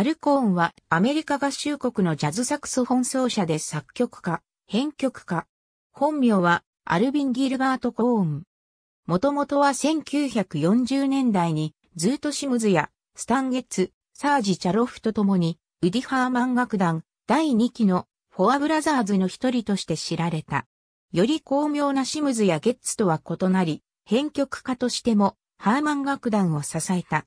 アルコーンはアメリカ合衆国のジャズサクソフォン奏者で作曲家、編曲家。本名はアルビン・ギルバート・コーン。もともとは1940年代にズート・シムズやスタンゲッツ、サージ・チャロフと共にウディ・ハーマン楽団第2期のフォアブラザーズの一人として知られた。より巧妙なシムズやゲッツとは異なり、編曲家としてもハーマン楽団を支えた。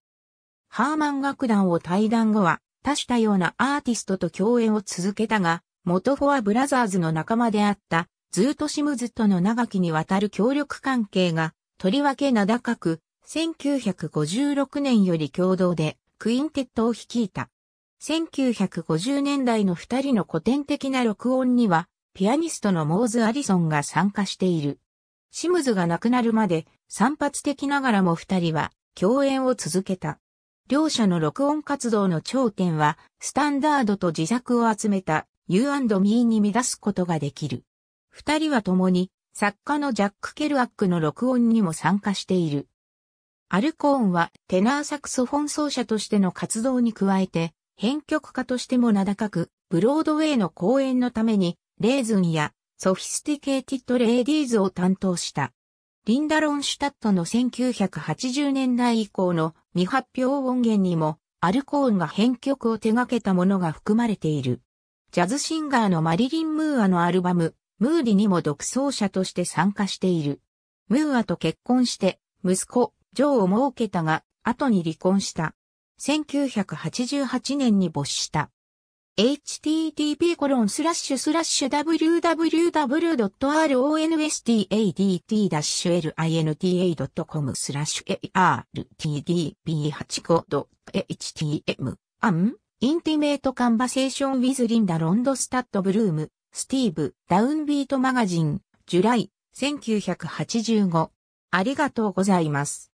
ハーマン楽団を退団後は、多種多様なアーティストと共演を続けたが、元フォアブラザーズの仲間であった、ズートシムズとの長きにわたる協力関係が、とりわけ名高く、1956年より共同で、クインテットを率いた。1950年代の二人の古典的な録音には、ピアニストのモーズ・アリソンが参加している。シムズが亡くなるまで散発的ながらも二人は共演を続けた。両者の録音活動の頂点は、スタンダードと自作を集めた U&Me に見出すことができる。二人は共に、作家のジャック・ケルアックの録音にも参加している。アルコーンはテナーサクソフォン奏者としての活動に加えて、編曲家としても名高く、ブロードウェイの公演のために、レーズンやソフィスティケーティッド・レーディーズを担当した。リンダ・ロンシュタットの1980年代以降の未発表音源にも、アルコーンが編曲を手掛けたものが含まれている。ジャズシンガーのマリリン・ムーアのアルバム、ムーディにも独奏者として参加している。ムーアと結婚して、息子、ジョーを設けたが、後に離婚した。1988年に没した。http://www.ronstadt-linta.com スラッシュ artdp85.htm アンインティメートカンバセーションウィズリンダ・ロンドスタッド・ブルーム、スティーブ、ダウンビートマガジン、ジュライ、1985。ありがとうございます。